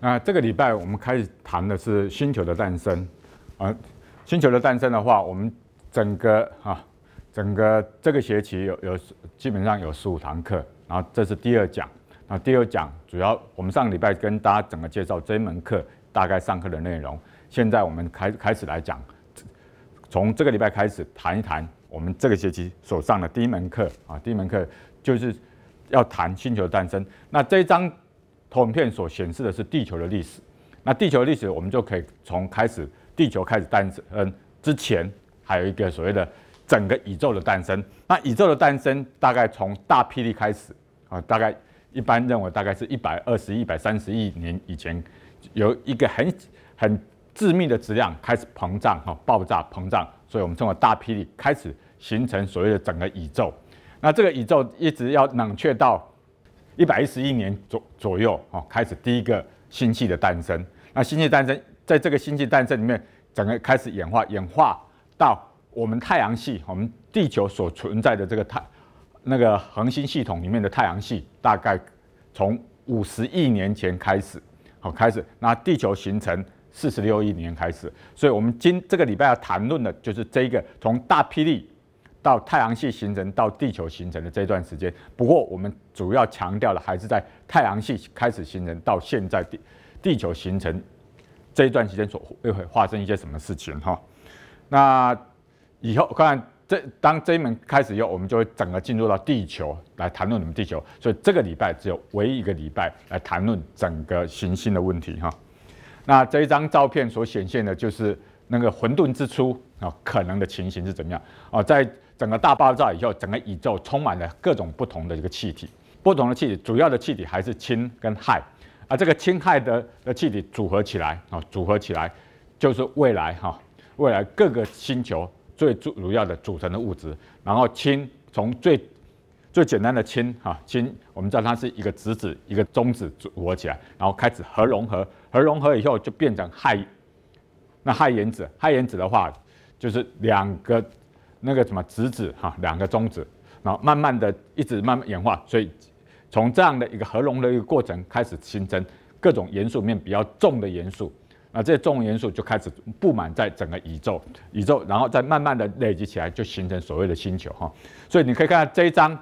那这个礼拜我们开始谈的是星球的诞生。啊，星球的诞生的话，我们整个啊，整个这个学期有有基本上有十五堂课，然后这是第二讲。那第二讲主要我们上个礼拜跟大家整个介绍这一门课大概上课的内容。现在我们开开始来讲，从这个礼拜开始谈一谈我们这个学期所上的第一门课啊，第一门课就是要谈星球的诞生。那这张图片所显示的是地球的历史。那地球的历史，我们就可以从开始地球开始诞生，嗯，之前还有一个所谓的整个宇宙的诞生。那宇宙的诞生大概从大霹雳开始啊，大概一般认为大概是一百二十一百三十亿年以前，有一个很很。致密的质量开始膨胀，哈，爆炸膨胀，所以我们称为大霹雳开始形成所谓的整个宇宙。那这个宇宙一直要冷却到一百一十亿年左左右，哈，开始第一个星系的诞生。那星系诞生，在这个星系诞生里面，整个开始演化，演化到我们太阳系，我们地球所存在的这个太那个恒星系统里面的太阳系，大概从五十亿年前开始，好开始，那地球形成。四十六亿年开始，所以我们今这个礼拜要谈论的就是这一个从大霹雳到太阳系形成到地球形成的这段时间。不过我们主要强调的还是在太阳系开始形成到现在地地球形成这一段时间所会发生一些什么事情哈。那以后看这当这一门开始以后，我们就会整个进入到地球来谈论你们地球。所以这个礼拜只有唯一一个礼拜来谈论整个行星的问题哈。那这一张照片所显现的就是那个混沌之初啊，可能的情形是怎么样啊？在整个大爆炸以后，整个宇宙充满了各种不同的一个气体，不同的气体，主要的气体还是氢跟氦啊。这个氢氦的的气体组合起来啊，组合起来就是未来哈，未来各个星球最主主要的组成的物质。然后氢从最最简单的氢哈，氢我们知道它是一个质子一个中子组合起来，然后开始核融合。核融合以后就变成氦，那氦原子，氦原子的话，就是两个那个什么质子哈，两个中子，然后慢慢的一直慢慢演化，所以从这样的一个核融的一个过程开始形成各种元素，面比较重的元素，那这些重元素就开始布满在整个宇宙，宇宙，然后再慢慢的累积起来，就形成所谓的星球哈。所以你可以看到这一张，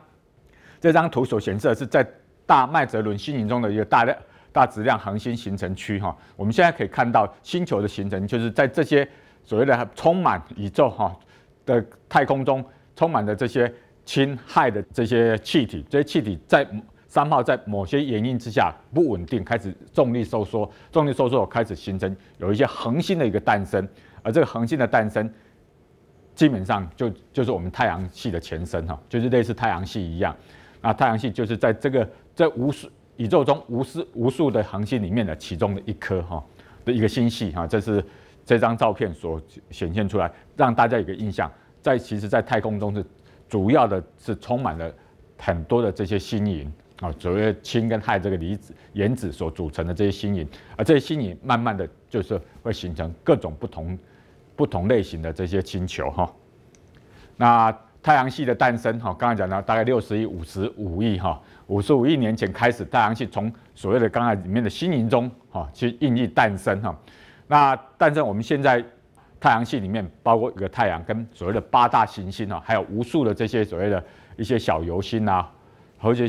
这张图所显示的是在大麦哲伦星云中的一个大量。大质量恒星形成区，哈，我们现在可以看到星球的形成，就是在这些所谓的充满宇宙，哈的太空中，充满的这些氢、氦的这些气体，这些气体在三号在某些原因之下不稳定，开始重力收缩，重力收缩开始形成有一些恒星的一个诞生，而这个恒星的诞生，基本上就就是我们太阳系的前身，哈，就是类似太阳系一样，那太阳系就是在这个在无数。宇宙中无数无数的恒星里面的其中的一颗哈的一个星系哈，这是这张照片所显现出来，让大家有个印象。在其实，在太空中是主要的是充满了很多的这些星云啊，主要氢跟氦这个离子原子所组成的这些星云，而这些星云慢慢的就是会形成各种不同不同类型的这些星球哈。那。太阳系的诞生，哈，刚才讲到大概六十亿、五十五亿，哈，五十五亿年前开始，太阳系从所谓的刚才里面的星云中，哈，去孕育诞生，哈。那诞生我们现在太阳系里面包括一个太阳跟所谓的八大行星，哈，还有无数的这些所谓的一些小游星啊，或者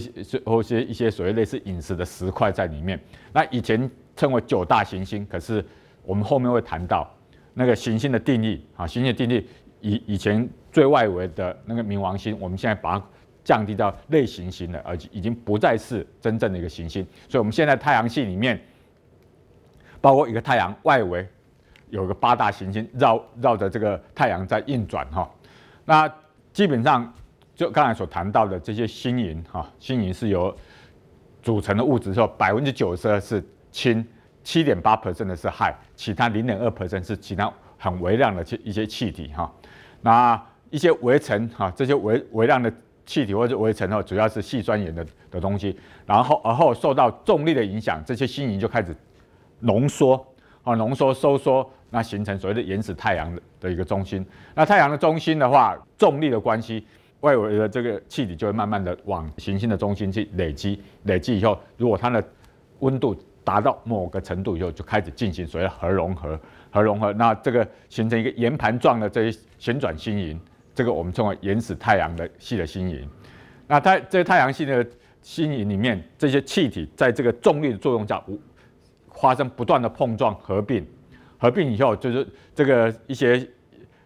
或者一些所谓类似陨石的石块在里面。那以前称为九大行星，可是我们后面会谈到那个行星的定义，啊，行星的定义以以前。最外围的那个冥王星，我们现在把它降低到类行星了，而且已经不再是真正的一个行星。所以，我们现在太阳系里面，包括一个太阳外围，有个八大行星绕绕着这个太阳在运转哈。那基本上就刚才所谈到的这些星云哈，星云是由组成的物质，说百分之九十是氢，七点八 percent 的是氦，其他零点二 percent 是其他很微量的一些气体哈。那一些围尘哈，这些围微量的气体或者围尘哦，主要是细酸盐的的东西，然后而后受到重力的影响，这些星云就开始浓缩啊，浓缩收缩，那形成所谓的原始太阳的一个中心。那太阳的中心的话，重力的关系，外围的这个气体就会慢慢的往行星的中心去累积，累积以后，如果它的温度达到某个程度以后，就开始进行所谓的核融合，核融合，那这个形成一个圆盘状的这些旋转星云。这个我们称为原始太阳的系的星云，那太在太阳系的星云里面，这些气体在这个重力的作用下，发生不断的碰撞合并，合并以后就是这个一些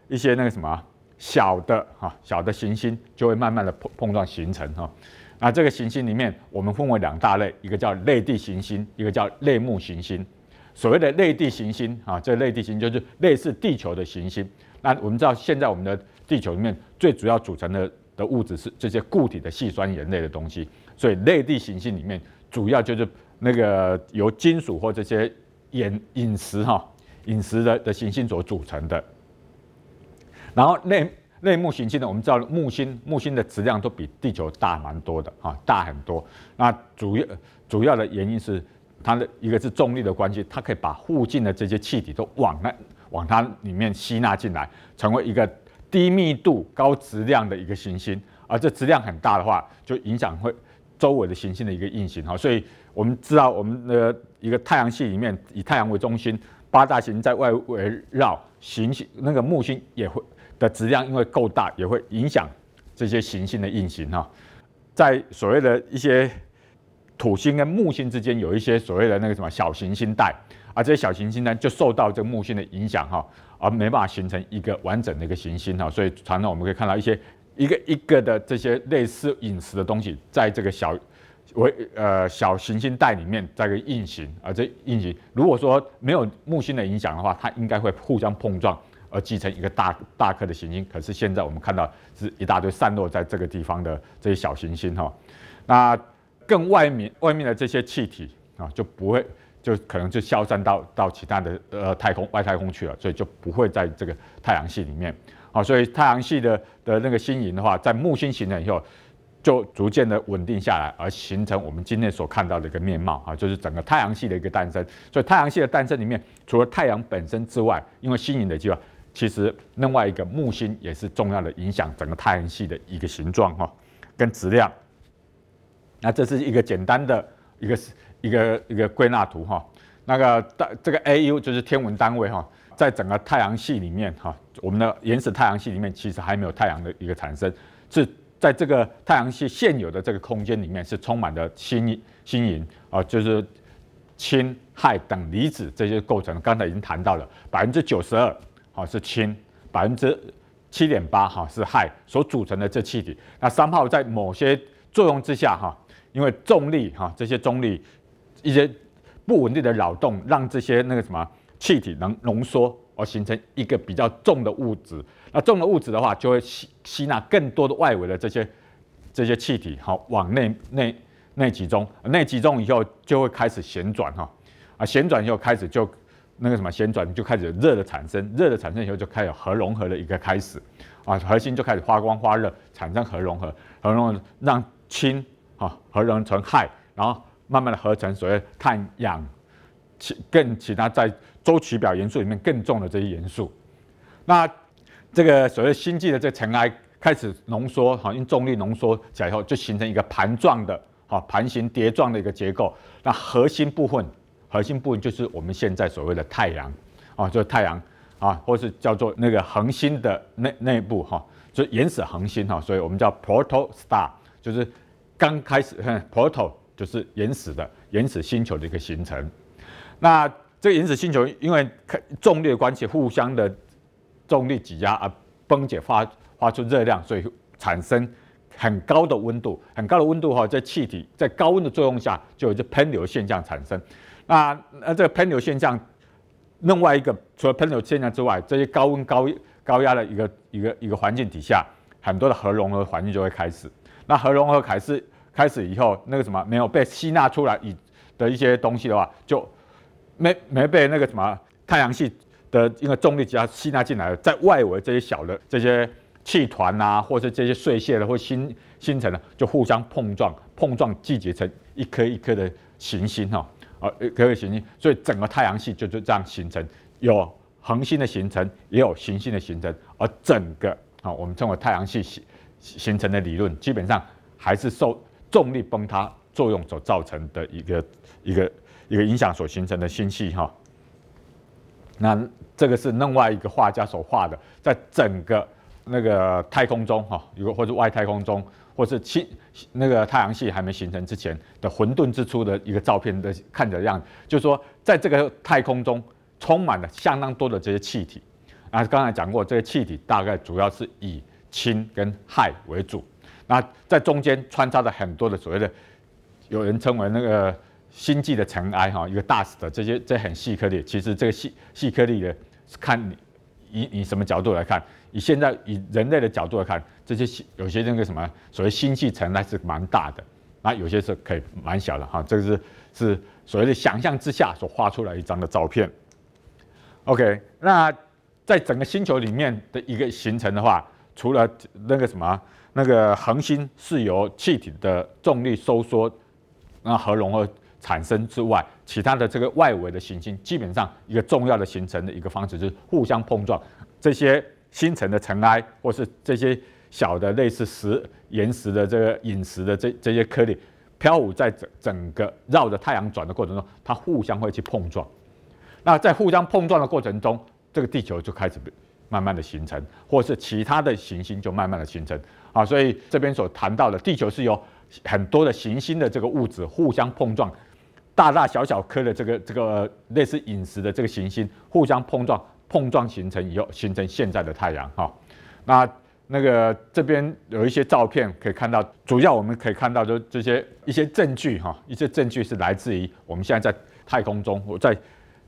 一些那个什么小的哈小的行星就会慢慢的碰碰撞形成哈。那这个行星里面我们分为两大类，一个叫类地行星，一个叫类木行星。所谓的类地行星啊，这类地星就是类似地球的行星。那我们知道现在我们的地球里面最主要组成的的物质是这些固体的细酸盐类的东西，所以内地行星里面主要就是那个由金属或这些岩陨石哈陨石的的行星所组成的。然后内内木行星呢，我们知道木星，木星的质量都比地球大蛮多的啊，大很多。那主要主要的原因是它的一个是重力的关系，它可以把附近的这些气体都往那往它里面吸纳进来，成为一个。低密度、高质量的一个行星，而这质量很大的话，就影响会周围的行星的一个运行哈。所以我们知道，我们的一个太阳系里面，以太阳为中心，八大行星在外围绕行星，那个木星也会的质量因为够大，也会影响这些行星的运行哈。在所谓的一些土星跟木星之间，有一些所谓的那个什么小行星带。而这些小行星呢，就受到这个木星的影响哈，而没办法形成一个完整的一个行星哈，所以常常我们可以看到一些一个一个的这些类似陨石的东西，在这个小为呃小行星带里面在个运行。而这运行如果说没有木星的影响的话，它应该会互相碰撞而积成一个大大颗的行星。可是现在我们看到是一大堆散落在这个地方的这些小行星哈，那更外面外面的这些气体啊就不会。就可能就消散到到其他的呃太空外太空去了，所以就不会在这个太阳系里面好，所以太阳系的的那个星云的话，在木星形成以后，就逐渐的稳定下来，而形成我们今天所看到的一个面貌啊，就是整个太阳系的一个诞生。所以太阳系的诞生里面，除了太阳本身之外，因为星云的计划，其实另外一个木星也是重要的影响整个太阳系的一个形状哈，跟质量。那这是一个简单的一个。一个一个归纳图哈，那个大这个 AU 就是天文单位哈，在整个太阳系里面哈，我们的原始太阳系里面其实还没有太阳的一个产生，是在这个太阳系现有的这个空间里面是充满的星星云啊，就是氢、氦等离子这些构成。刚才已经谈到了，百分之九十二哈是氢，百分之七点八哈是氦所组成的这气体。那三号在某些作用之下哈，因为重力哈这些重力。一些不稳定的扰动，让这些那个什么气体能浓缩，而形成一个比较重的物质。那重的物质的话，就会吸吸纳更多的外围的这些这些气体，好往内内内集中。内集中以后，就会开始旋转哈，啊旋转以后开始就那个什么旋转就开始热的产生。热的产生以后，就开始核融合的一个开始，啊核心就开始发光发热，产生核融合，核融合让氢啊核融合成氦，然后。慢慢的合成所谓碳、氧，其更其他在周期表元素里面更重的这些元素。那这个所谓星际的这尘埃开始浓缩，哈，用重力浓缩起来以后，就形成一个盘状的，哈，盘形叠状的一个结构。那核心部分，核心部分就是我们现在所谓的太阳，啊，就是太阳，啊，或是叫做那个恒星的内内部，哈，就原始恒星，哈，所以我们叫 proto star，就是刚开始 proto。就是原始的原始星球的一个形成，那这个原始星球因为重力的关系，互相的重力挤压而崩解发发出热量，所以产生很高的温度，很高的温度哈，在气体在高温的作用下，就有一喷流现象产生。那那这个喷流现象，另外一个除了喷流现象之外，这些高温高高压的一个一个一个环境底下，很多的核融合环境就会开始。那核融合开始。开始以后，那个什么没有被吸纳出来以的一些东西的话，就没没被那个什么太阳系的一个重力只要吸纳进来，在外围这些小的这些气团呐，或是这些碎屑的或星星辰呢，就互相碰撞，碰撞集结成一颗一颗的行星哈啊，一颗行星，所以整个太阳系就就这样形成，有恒星的形成，也有行星的形成，而整个啊，我们称为太阳系形成的理论，基本上还是受。重力崩塌作用所造成的一个一个一个影响所形成的星系哈，那这个是另外一个画家所画的，在整个那个太空中哈，如果或者外太空中，或是氢那个太阳系还没形成之前的混沌之初的一个照片的看着样子，就说在这个太空中充满了相当多的这些气体，啊，刚才讲过这些气体大概主要是以氢跟氦为主。那在中间穿插着很多的所谓的，有人称为那个星际的尘埃哈，一个 dust 的这些这很细颗粒。其实这个细细颗粒的，看你以以什么角度来看，以现在以人类的角度来看，这些有些那个什么所谓星际尘埃是蛮大的，那有些是可以蛮小的哈。这个是是所谓的想象之下所画出来一张的照片。OK，那在整个星球里面的一个形成的话，除了那个什么。那个恒星是由气体的重力收缩、那核融合产生之外，其他的这个外围的行星，基本上一个重要的形成的一个方式就是互相碰撞。这些星辰的尘埃，或是这些小的类似石岩石的这个陨石的这这些颗粒，飘舞在整整个绕着太阳转的过程中，它互相会去碰撞。那在互相碰撞的过程中，这个地球就开始慢慢的形成，或是其他的行星就慢慢的形成。啊，所以这边所谈到的，地球是由很多的行星的这个物质互相碰撞，大大小小颗的这个这个类似陨石的这个行星互相碰撞，碰撞形成以后，形成现在的太阳哈。那那个这边有一些照片可以看到，主要我们可以看到就这些一些证据哈，一些证据是来自于我们现在在太空中，我在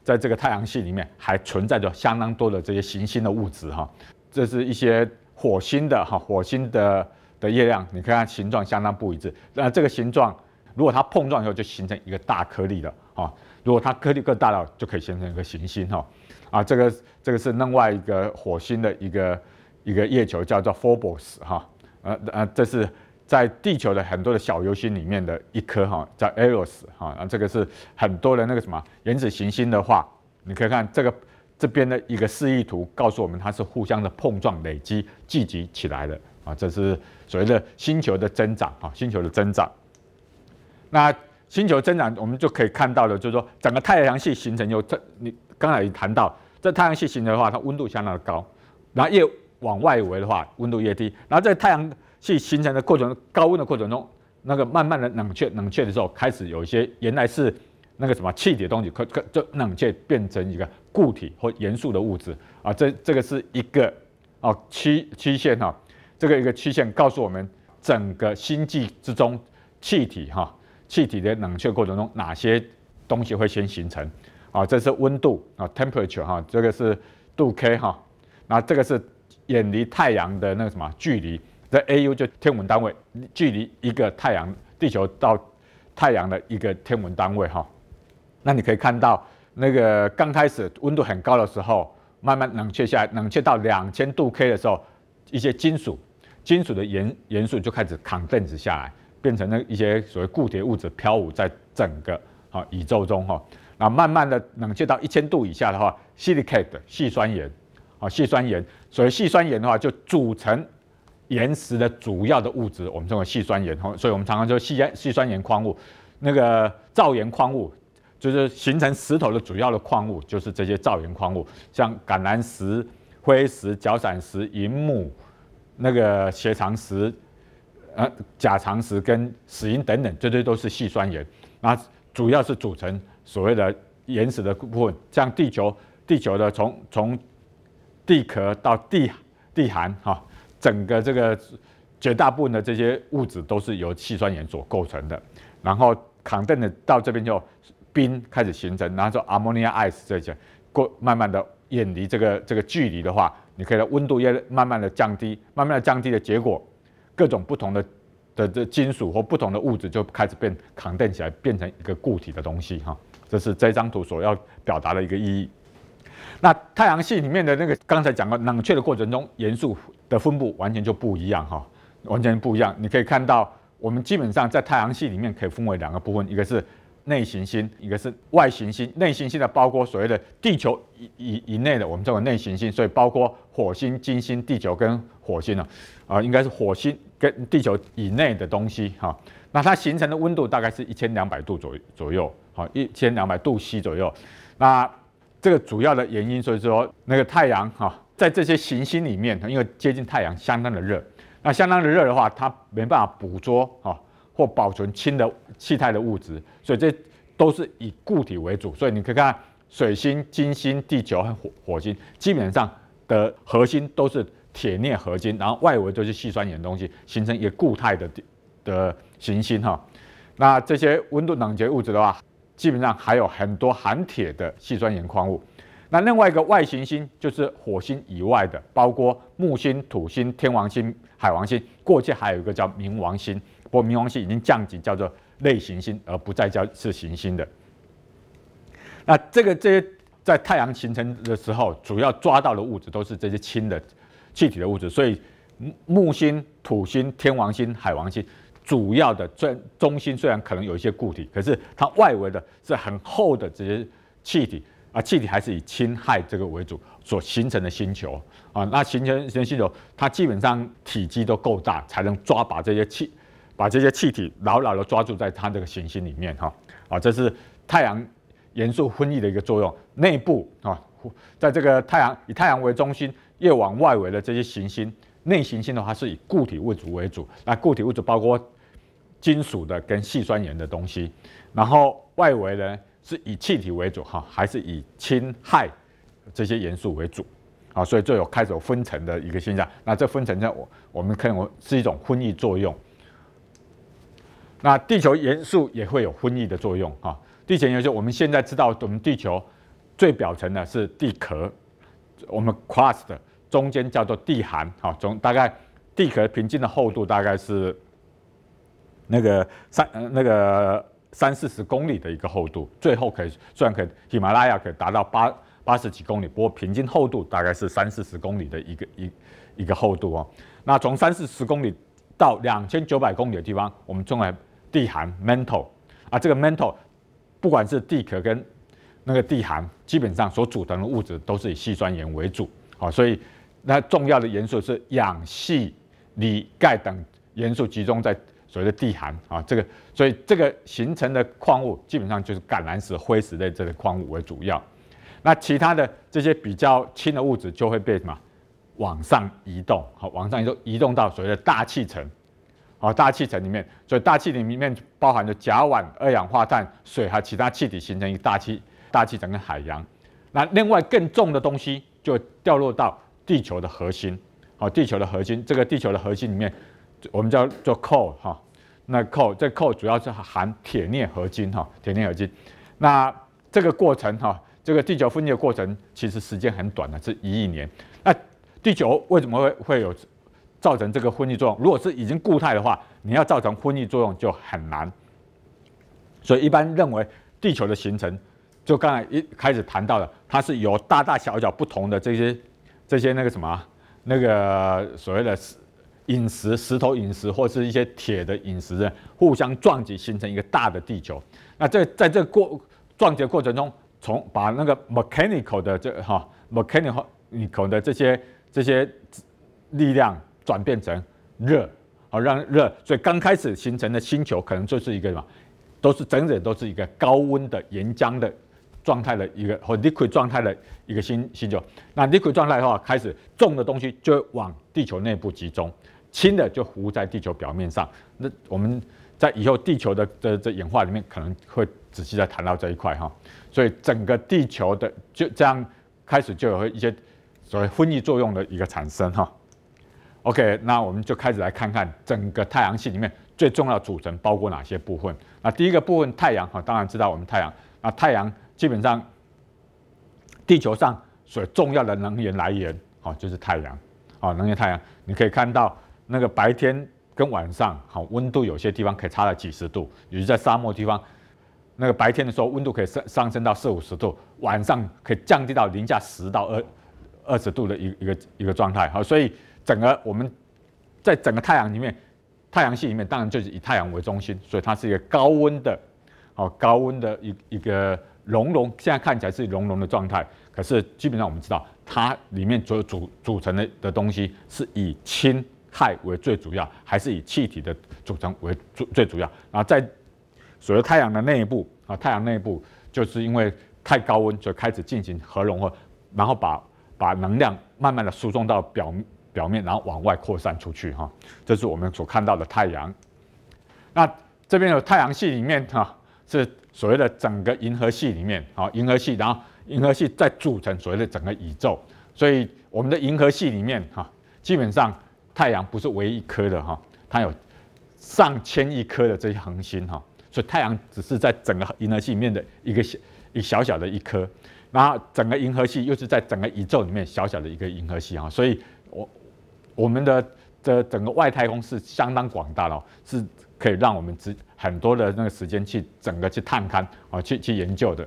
在这个太阳系里面还存在着相当多的这些行星的物质哈。这是一些。火星的哈，火星的的月亮，你看它形状相当不一致。那这个形状，如果它碰撞以后就形成一个大颗粒的哈，如果它颗粒更大了，就可以形成一个行星哈。啊，这个这个是另外一个火星的一个一个月球，叫做 Phobos 哈。呃呃，这是在地球的很多的小流星里面的一颗哈，叫 Eros 哈。啊，这个是很多的那个什么原始行星的话，你可以看这个。这边的一个示意图告诉我们，它是互相的碰撞、累积、聚集起来的啊。这是所谓的星球的增长啊，星球的增长。那星球增长，我们就可以看到的，就是说整个太阳系形成有这，你刚才也谈到，在太阳系形成的话，它温度相当的高，然后越往外围的话，温度越低。然后在太阳系形成的过程高温的过程中，那个慢慢的冷却，冷却的时候，开始有一些原来是那个什么气体的东西，可可就冷却变成一个。固体或元素的物质啊，这这个是一个啊期期限哈，这个一个期限告诉我们整个星际之中气体哈，气体的冷却过程中哪些东西会先形成啊？这是温度啊，temperature 哈，这个是度 K 哈，那这个是远离太阳的那个什么距离？这 AU 就天文单位距离一个太阳地球到太阳的一个天文单位哈，那你可以看到。那个刚开始温度很高的时候，慢慢冷却下来，冷却到两千度 K 的时候，一些金属、金属的盐元素就开始扛凳子下来，变成那一些所谓固的物质漂浮在整个啊宇宙中哈。那慢慢的冷却到一千度以下的话，silicate、细酸盐，啊，细酸盐，所以细酸盐的话就组成岩石的主要的物质，我们称为细酸盐哈。所以我们常常说细盐细酸盐矿物，那个造岩矿物。就是形成石头的主要的矿物，就是这些造岩矿物，像橄榄石、灰石、角闪石、银幕、那个斜长石、呃、假长石跟石英等等，这些都是细酸盐。那主要是组成所谓的岩石的部分，像地球、地球的从从地壳到地地寒哈，整个这个绝大部分的这些物质都是由细酸盐所构成的。然后康顿的到这边就。冰开始形成，然后说 ammonia ice 这些，过慢慢的远离这个这个距离的话，你可以温度越慢慢的降低，慢慢的降低的结果，各种不同的的这金属或不同的物质就开始变扛冻起来，变成一个固体的东西哈。这是这张图所要表达的一个意义。那太阳系里面的那个刚才讲的冷却的过程中，元素的分布完全就不一样哈，完全不一样。你可以看到，我们基本上在太阳系里面可以分为两个部分，一个是。内行星一个是外行星，内行星的包括所谓的地球以以以内的，我们称为内行星，所以包括火星、金星、地球跟火星呢，啊，应该是火星跟地球以内的东西哈。那它形成的温度大概是一千两百度左左右，好，一千两百度 C 左右。那这个主要的原因，所以说那个太阳哈，在这些行星里面，因为接近太阳，相当的热。那相当的热的话，它没办法捕捉哈或保存氢的气态的物质。所以这都是以固体为主，所以你可以看水星、金星、地球和火火星，基本上的核心都是铁镍合金，然后外围就是细酸盐东西，形成一个固态的的行星哈。那这些温度等级物质的话，基本上还有很多含铁的细酸盐矿物。那另外一个外行星就是火星以外的，包括木星、土星、天王星、海王星，过去还有一个叫冥王星，不过冥王星已经降级，叫做。类行星而不再叫是行星的。那这个这些在太阳形成的时候，主要抓到的物质都是这些氢的气体的物质，所以木星、土星、天王星、海王星主要的中中心虽然可能有一些固体，可是它外围的是很厚的这些气体啊，气体还是以氢氦这个为主所形成的星球啊。那形成这些星球，它基本上体积都够大，才能抓把这些气。把这些气体牢牢的抓住在它这个行星里面，哈，啊，这是太阳元素分异的一个作用。内部啊，在这个太阳以太阳为中心，越往外围的这些行星，内行星的话是以固体物质为主，那固体物质包括金属的跟细酸盐的东西，然后外围呢是以气体为主，哈，还是以氢、氦这些元素为主，啊，所以就有开始有分层的一个现象。那这分层呢，我我们看我是一种分异作用。那地球元素也会有分异的作用哈。地球元素我们现在知道，我们地球最表层的是地壳，我们 crust，中间叫做地涵啊，从大概地壳平均的厚度大概是那个三那个三四十公里的一个厚度，最后可以虽然可以喜马拉雅可以达到八八十几公里，不过平均厚度大概是三四十公里的一个一一个厚度哦。那从三四十公里到两千九百公里的地方，我们中来。地寒 m e n t l 啊，这个 m e n t l 不管是地壳跟那个地寒，基本上所组成的物质都是以细酸盐为主，好，所以那重要的元素是氧、气、锂、钙等元素集中在所谓的地寒啊，这个，所以这个形成的矿物基本上就是橄榄石、灰石类这个矿物为主要，那其他的这些比较轻的物质就会被什么往上移动，好，往上移动，移动到所谓的大气层。哦，大气层里面，所以大气里面包含着甲烷、二氧化碳、水和其他气体，形成一个大气。大气整个海洋，那另外更重的东西就掉落到地球的核心。好，地球的核心，这个地球的核心里面，我们叫做 c o 哈。那 c o r 这 c o 主要是含铁镍合金哈，铁镍合金。那这个过程哈，这个地球分裂过程其实时间很短的，是一亿年。那地球为什么会会有？造成这个昏异作用，如果是已经固态的话，你要造成昏异作用就很难。所以一般认为，地球的形成，就刚才一开始谈到的，它是由大大小小不同的这些、这些那个什么、那个所谓的石陨石、石头陨石或是一些铁的陨石的互相撞击形成一个大的地球。那这在这过撞击的过程中，从把那个 mechanical 的这哈 mechanical 的这些这些力量。转变成热，好让热，所以刚开始形成的星球可能就是一个什么，都是整整都是一个高温的岩浆的状态的一个或 liquid 状态的一个星星球。那 liquid 状态的话，开始重的东西就往地球内部集中，轻的就浮在地球表面上。那我们在以后地球的的这演化里面可能会仔细的谈到这一块哈。所以整个地球的就这样开始就有一些所谓分异作用的一个产生哈。OK，那我们就开始来看看整个太阳系里面最重要的组成包括哪些部分。那第一个部分，太阳哈，当然知道我们太阳啊，太阳基本上地球上所重要的能源来源哦，就是太阳哦，能源太阳。你可以看到那个白天跟晚上好，温度有些地方可以差了几十度，比如在沙漠地方，那个白天的时候温度可以上上升到四五十度，晚上可以降低到零下十到二二十度的一一个一个状态好，所以。整个我们，在整个太阳里面，太阳系里面当然就是以太阳为中心，所以它是一个高温的，哦，高温的一一个熔融。现在看起来是熔融的状态，可是基本上我们知道，它里面所有组组成的的东西是以氢氦为最主要，还是以气体的组成为最最主要。然后在所谓太阳的内部啊，太阳内部就是因为太高温就开始进行核融合，然后把把能量慢慢的输送到表。表面，然后往外扩散出去，哈，这是我们所看到的太阳。那这边有太阳系里面，哈，是所谓的整个银河系里面，啊，银河系，然后银河系再组成所谓的整个宇宙。所以我们的银河系里面，哈，基本上太阳不是唯一一颗的，哈，它有上千亿颗的这些恒星，哈，所以太阳只是在整个银河系里面的一个小、一小小的一颗，然后整个银河系又是在整个宇宙里面小小的一个银河系，哈，所以。我们的的整个外太空是相当广大的，是可以让我们只很多的那个时间去整个去探勘啊，去去研究的。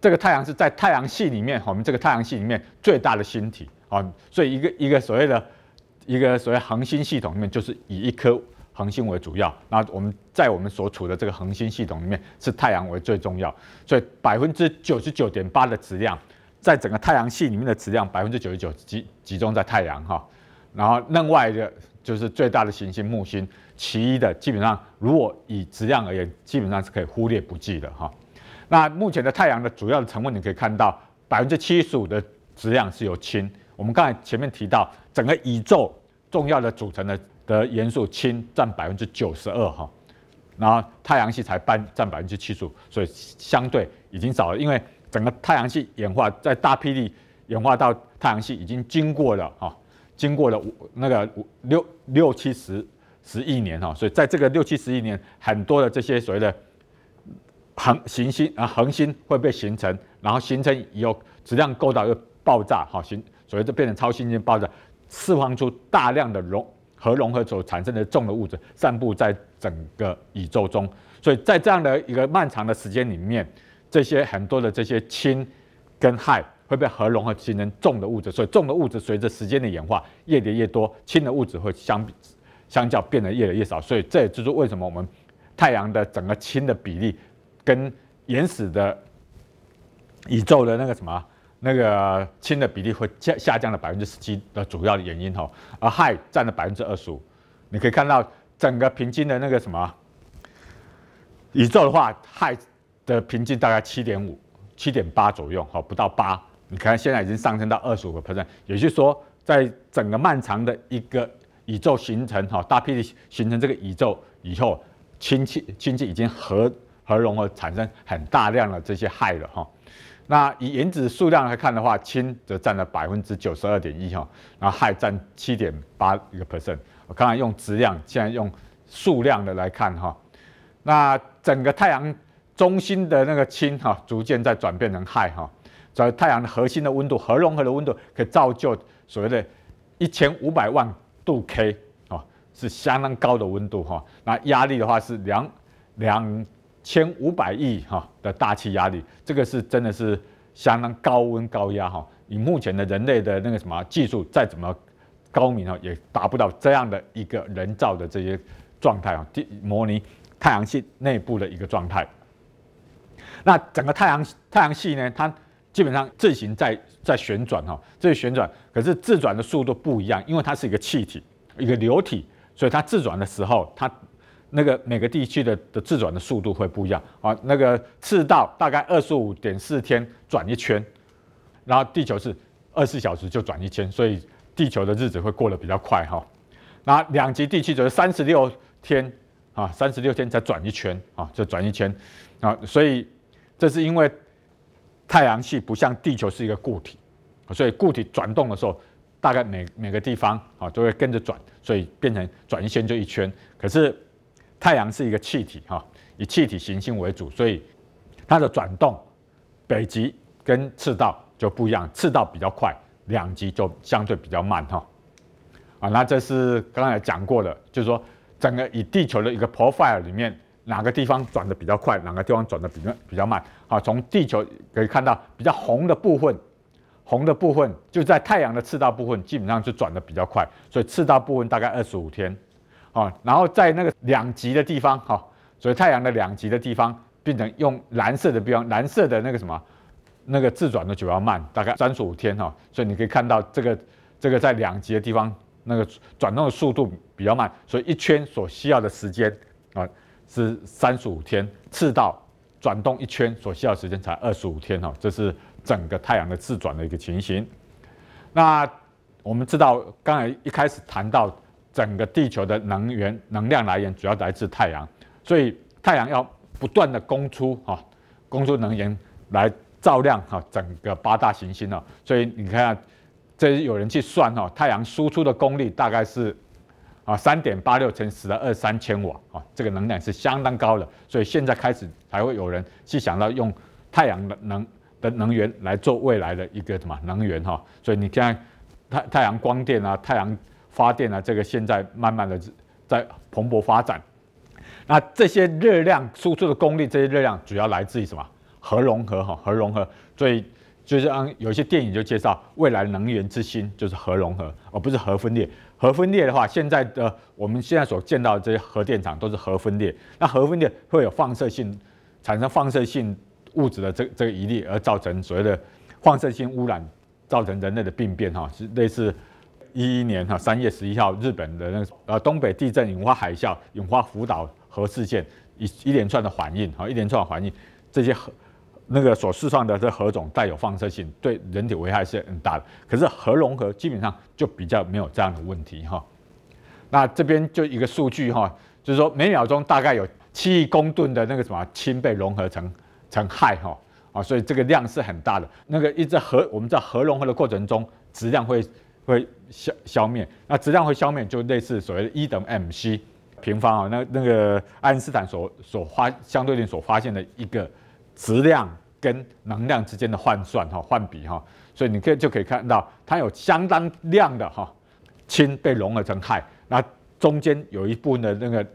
这个太阳是在太阳系里面，我们这个太阳系里面最大的星体啊，所以一个一个所谓的，一个所谓恒星系统里面就是以一颗恒星为主要。那我们在我们所处的这个恒星系统里面，是太阳为最重要，所以百分之九十九点八的质量，在整个太阳系里面的质量百分之九十九集集中在太阳哈。然后另外的，就是最大的行星木星，其一的基本上，如果以质量而言，基本上是可以忽略不计的哈。那目前的太阳的主要的成分，你可以看到百分之七十五的质量是由氢。我们刚才前面提到，整个宇宙重要的组成的的元素氢占百分之九十二哈，然后太阳系才半占百分之七十五，所以相对已经少了，因为整个太阳系演化在大霹雳演化到太阳系已经经过了哈。经过了五那个五六六七十十亿年哈，所以在这个六七十亿年，很多的这些所谓的恒行星啊恒星会被形成，然后形成以后质量够到又爆炸哈，形所以就变成超新星爆炸，释放出大量的融核融合所产生的重的物质散布在整个宇宙中，所以在这样的一个漫长的时间里面，这些很多的这些氢跟氦。会被核融合形成重的物质，所以重的物质随着时间的演化越叠越多，轻的物质会相比相较变得越来越少。所以这也就是为什么我们太阳的整个氢的比例跟原始的宇宙的那个什么那个氢的比例会下下降了百分之十七的主要的原因哈。而氦占了百分之二十五，你可以看到整个平均的那个什么宇宙的话，氦的平均大概七点五、七点八左右哈，不到八。你看，现在已经上升到二十五个 percent，也就是说，在整个漫长的一个宇宙形成哈，大批的形成这个宇宙以后，氢气氢气已经核核融合产生很大量的这些氦了哈。那以原子数量来看的话，氢则占了百分之九十二点一哈，然后氦占七点八一个 percent。我刚看用质量，现在用数量的来看哈，那整个太阳中心的那个氢哈，逐渐在转变成氦哈。在太阳的核心的温度、核融合的温度，可以造就所谓的一千五百万度 K，哦，是相当高的温度哈。那压力的话是两两千五百亿哈的大气压力，这个是真的是相当高温高压哈。以目前的人类的那个什么技术，再怎么高明啊，也达不到这样的一个人造的这些状态啊，模拟太阳系内部的一个状态。那整个太阳太阳系呢，它基本上阵型在在旋转哈，这旋转可是自转的速度不一样，因为它是一个气体，一个流体，所以它自转的时候，它那个每个地区的的自转的速度会不一样啊。那个赤道大概二十五点四天转一圈，然后地球是二十四小时就转一圈，所以地球的日子会过得比较快哈。那两极地区则是三十六天啊，三十六天才转一圈啊，就转一圈啊，所以这是因为。太阳系不像地球是一个固体，所以固体转动的时候，大概每每个地方啊都会跟着转，所以变成转一圈就一圈。可是太阳是一个气体哈，以气体行星为主，所以它的转动北极跟赤道就不一样，赤道比较快，两极就相对比较慢哈。啊，那这是刚才讲过的，就是说整个以地球的一个 profile 里面。哪个地方转的比较快，哪个地方转的比较比较慢？好，从地球可以看到，比较红的部分，红的部分就在太阳的赤道部分，基本上就转的比较快，所以赤道部分大概二十五天，啊，然后在那个两极的地方，哈，所以太阳的两极的地方变成用蓝色的标，方，蓝色的那个什么，那个自转的就要慢，大概三十五天，哈，所以你可以看到这个这个在两极的地方，那个转动的速度比较慢，所以一圈所需要的时间，啊。是三十五天，赤道转动一圈所需要时间才二十五天哦，这是整个太阳的自转的一个情形。那我们知道，刚才一开始谈到整个地球的能源能量来源主要来自太阳，所以太阳要不断的供出哈，供出能源来照亮哈整个八大行星哦。所以你看这有人去算哈，太阳输出的功率大概是。啊，三点八六乘十的二三千瓦啊，这个能量是相当高的，所以现在开始才会有人去想到用太阳能的能源来做未来的一个什么能源哈。所以你看太太阳光电啊，太阳发电啊，这个现在慢慢的在蓬勃发展。那这些热量输出的功率，这些热量主要来自于什么？核融合哈，核融合。所以就是有些电影就介绍未来能源之星就是核融合，而不是核分裂。核分裂的话，现在的我们现在所见到这些核电厂都是核分裂。那核分裂会有放射性，产生放射性物质的这这个一例，而造成所谓的放射性污染，造成人类的病变哈，是类似一一年哈三月十一号日本的那个呃东北地震引发海啸，引发福岛核事件一一连串的反应哈，一连串的反应这些核。那个所释放的这核种带有放射性，对人体危害是很大的。可是核融合基本上就比较没有这样的问题哈。那这边就一个数据哈，就是说每秒钟大概有七亿公吨的那个什么氢被融合成成氦哈啊，所以这个量是很大的。那个在核我们在核融合的过程中，质量会会消消灭，那质量会消灭就类似所谓的一等 mc 平方啊，那那个爱因斯坦所所发相对论所发现的一个。质量跟能量之间的换算哈换比哈，所以你可以就可以看到，它有相当量的哈氢被融合成氦，那中间有一部分的那个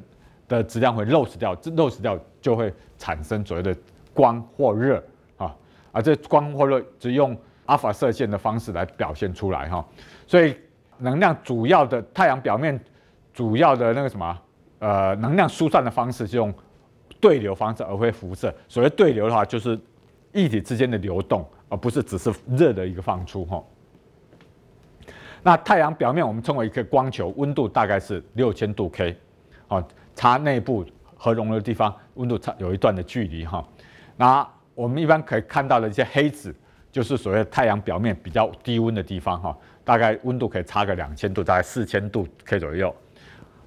的质量会 l o s 掉，这 l o s 掉就会产生所谓的光或热哈，而这光或热只用阿尔法射线的方式来表现出来哈，所以能量主要的太阳表面主要的那个什么呃能量疏散的方式就用。对流方式，而会辐射。所谓对流的话，就是液体之间的流动，而不是只是热的一个放出哈。那太阳表面我们称为一个光球，温度大概是六千度 K，哦，它内部核融的地方温度差有一段的距离哈。那我们一般可以看到的一些黑子，就是所谓太阳表面比较低温的地方哈，大概温度可以差个两千度，大概四千度 K 左右。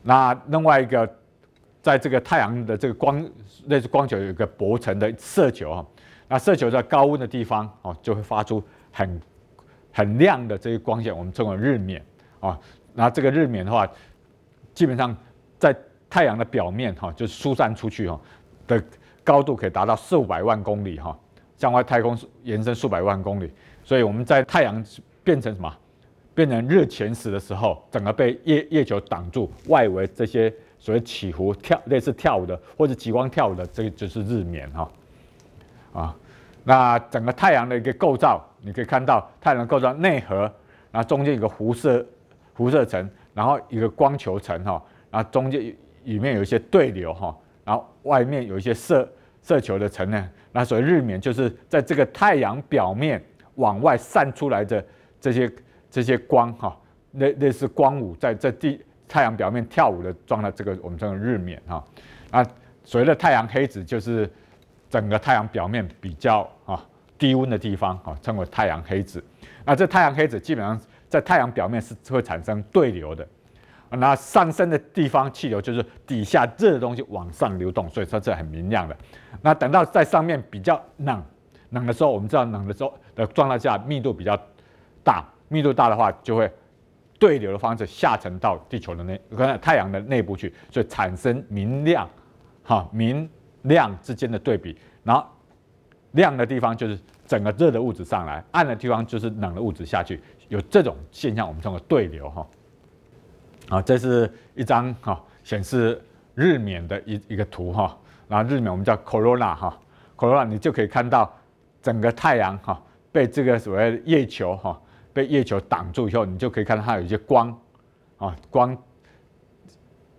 那另外一个。在这个太阳的这个光，类似光球有一个薄层的色球啊，那色球在高温的地方哦，就会发出很很亮的这些光线，我们称为日冕啊。那这个日冕的话，基本上在太阳的表面哈，就是疏散出去哈的高度可以达到四五百万公里哈，向外太空延伸数百万公里。所以我们在太阳变成什么？变成日全食的时候，整个被夜月球挡住，外围这些。所谓起伏跳，类似跳舞的，或者极光跳舞的，这个就是日冕哈啊。那整个太阳的一个构造，你可以看到太阳构造内核，然后中间有个辐射辐射层，然后一个光球层哈，然后中间里面有一些对流哈，然后外面有一些射射球的层呢。那所谓日冕，就是在这个太阳表面往外散出来的这些这些光哈，类类似光舞在在地。太阳表面跳舞的状态，这个我们称为日冕哈。那所谓的太阳黑子就是整个太阳表面比较啊低温的地方啊，称为太阳黑子。那这太阳黑子基本上在太阳表面是会产生对流的。那上升的地方气流就是底下热的东西往上流动，所以它是很明亮的。那等到在上面比较冷冷的时候，我们知道冷的时候的状态下密度比较大，密度大的话就会。对流的方式下沉到地球的内，跟太阳的内部去，所以产生明亮，哈，明亮之间的对比，然后亮的地方就是整个热的物质上来，暗的地方就是冷的物质下去，有这种现象，我们称为对流，哈，啊，这是一张哈显示日冕的一一个图，哈，然后日冕我们叫 corona，哈，corona 你就可以看到整个太阳，哈，被这个所谓的月球，哈。被月球挡住以后，你就可以看到它有一些光，啊光，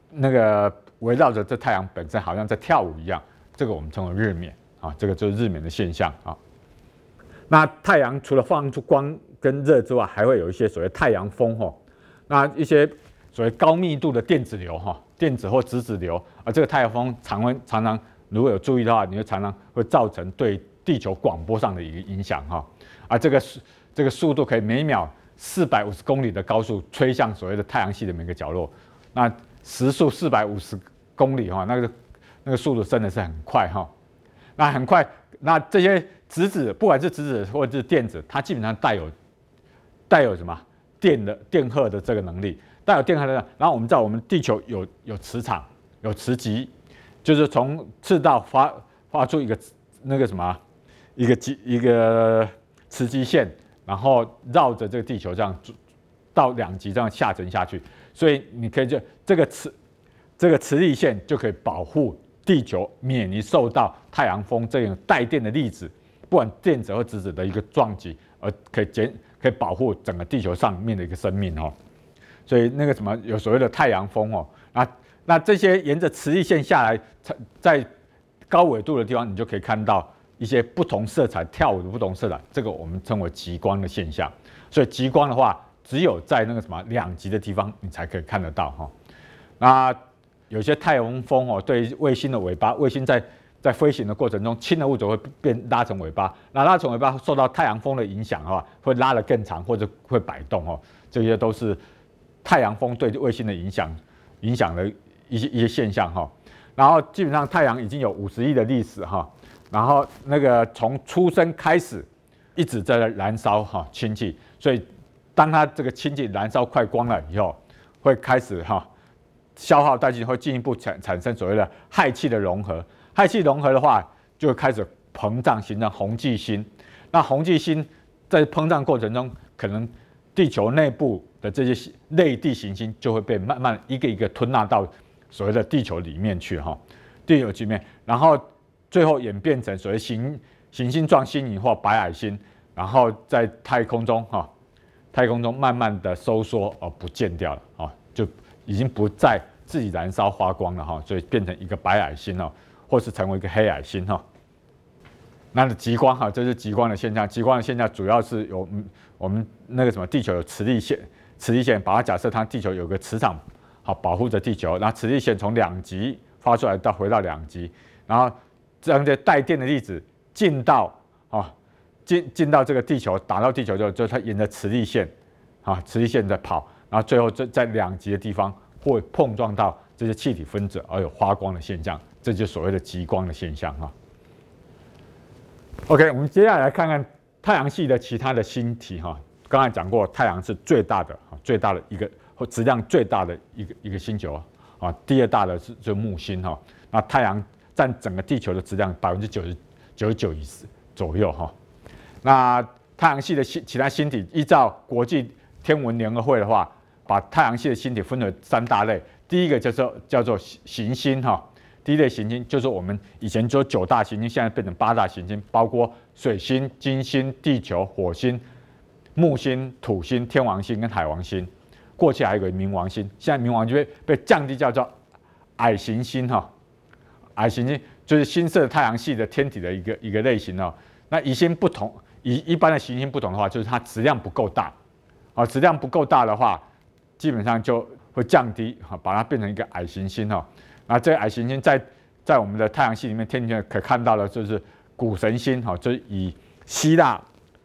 那个围绕着这太阳本身，好像在跳舞一样。这个我们称为日冕，啊，这个就是日冕的现象，啊。那太阳除了放出光跟热之外，还会有一些所谓太阳风，吼。那一些所谓高密度的电子流，哈，电子或质子流，而这个太阳风常温常常如果有注意的话，你就常常会造成对地球广播上的一个影响，哈，而这个是。这个速度可以每秒四百五十公里的高速吹向所谓的太阳系的每个角落。那时速四百五十公里哈，那个那个速度真的是很快哈。那很快，那这些质子，不管是质子或者是电子，它基本上带有带有什么电的电荷的这个能力，带有电荷的。然后我们知道，我们地球有有磁场，有磁极，就是从赤道发发出一个那个什么一个极一个磁极线。然后绕着这个地球这样到两极这样下沉下去，所以你可以就这个磁这个磁力线就可以保护地球免于受到太阳风这种带电的粒子，不管电子或质子的一个撞击，而可以减可以保护整个地球上面的一个生命哦。所以那个什么有所谓的太阳风哦，啊那这些沿着磁力线下来，在高纬度的地方你就可以看到。一些不同色彩跳舞的不同色彩，这个我们称为极光的现象。所以极光的话，只有在那个什么两极的地方，你才可以看得到哈。那有些太阳风哦，对卫星的尾巴，卫星在在飞行的过程中，轻的物质会变拉成尾巴，那拉成尾巴受到太阳风的影响啊，会拉得更长或者会摆动哦。这些都是太阳风对卫星的影响，影响的一些一些现象哈。然后基本上太阳已经有五十亿的历史哈。然后，那个从出生开始，一直在燃烧哈氢气，所以当它这个氢气燃烧快光了以后，会开始哈消耗殆尽，会进一步产产生所谓的氦气的融合。氦气融合的话，就开始膨胀，形成红巨星。那红巨星在膨胀过程中，可能地球内部的这些内地行星就会被慢慢一个一个吞纳到所谓的地球里面去哈。地球里面，然后。最后演变成所谓行行星状星云或白矮星，然后在太空中哈，太空中慢慢的收缩哦，不见掉了哦，就已经不再自己燃烧发光了哈，所以变成一个白矮星哈，或是成为一个黑矮星哈。那极光哈，这是极光的现象。极光的现象主要是有我们那个什么地球有磁力线，磁力线把它假设它地球有个磁场，好保护着地球，然磁力线从两极发出来到回到两极，然后。让这带电的粒子进到啊，进进到这个地球，打到地球之后，就它沿着磁力线，啊，磁力线在跑，然后最后在在两极的地方会碰撞到这些气体分子，而有发光的现象，这就所谓的极光的现象哈。OK，我们接下来看看太阳系的其他的星体哈。刚才讲过，太阳是最大的，最大的一个或质量最大的一个一个星球啊。啊，第二大的是是木星哈。那太阳。占整个地球的质量百分之九十九十九以上左右哈。那太阳系的星其他星体，依照国际天文联合会的话，把太阳系的星体分为三大类。第一个叫做叫做行星哈。第一类行星就是我们以前说九大行星，现在变成八大行星，包括水星、金星、地球、火星、木星、土星、天王星跟海王星。过去还有一个冥王星，现在冥王就被被降低叫做矮行星哈。矮行星就是新设太阳系的天体的一个一个类型哦。那与星不同，以一般的行星不同的话，就是它质量不够大，啊，质量不够大的话，基本上就会降低，哈，把它变成一个矮行星哦。那这矮行星在在我们的太阳系里面天体可看到的就是古神星，哈，就以希腊，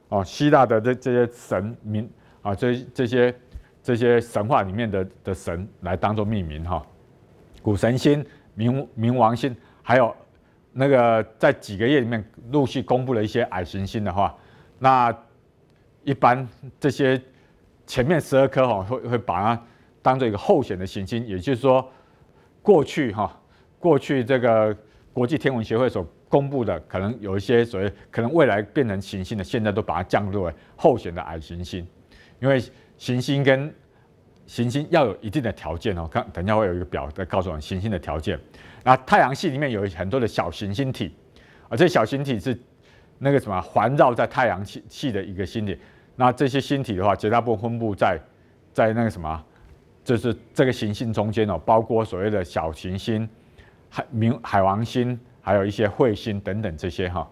哦，希腊的这这些神明，啊，这这些这些神话里面的的神来当做命名，哈，古神星。冥冥王星还有那个在几个月里面陆续公布了一些矮行星的话，那一般这些前面十二颗哈会会把它当做一个候选的行星，也就是说过去哈过去这个国际天文协会所公布的可能有一些所谓可能未来变成行星的，现在都把它降落为候选的矮行星，因为行星跟行星要有一定的条件哦，看等下会有一个表在告诉我们行星的条件。那太阳系里面有很多的小行星体，啊，这小行星体是那个什么环绕在太阳系系的一个星体。那这些星体的话，绝大部分分布在在那个什么，就是这个行星中间哦，包括所谓的小行星、海冥、海王星，还有一些彗星等等这些哈。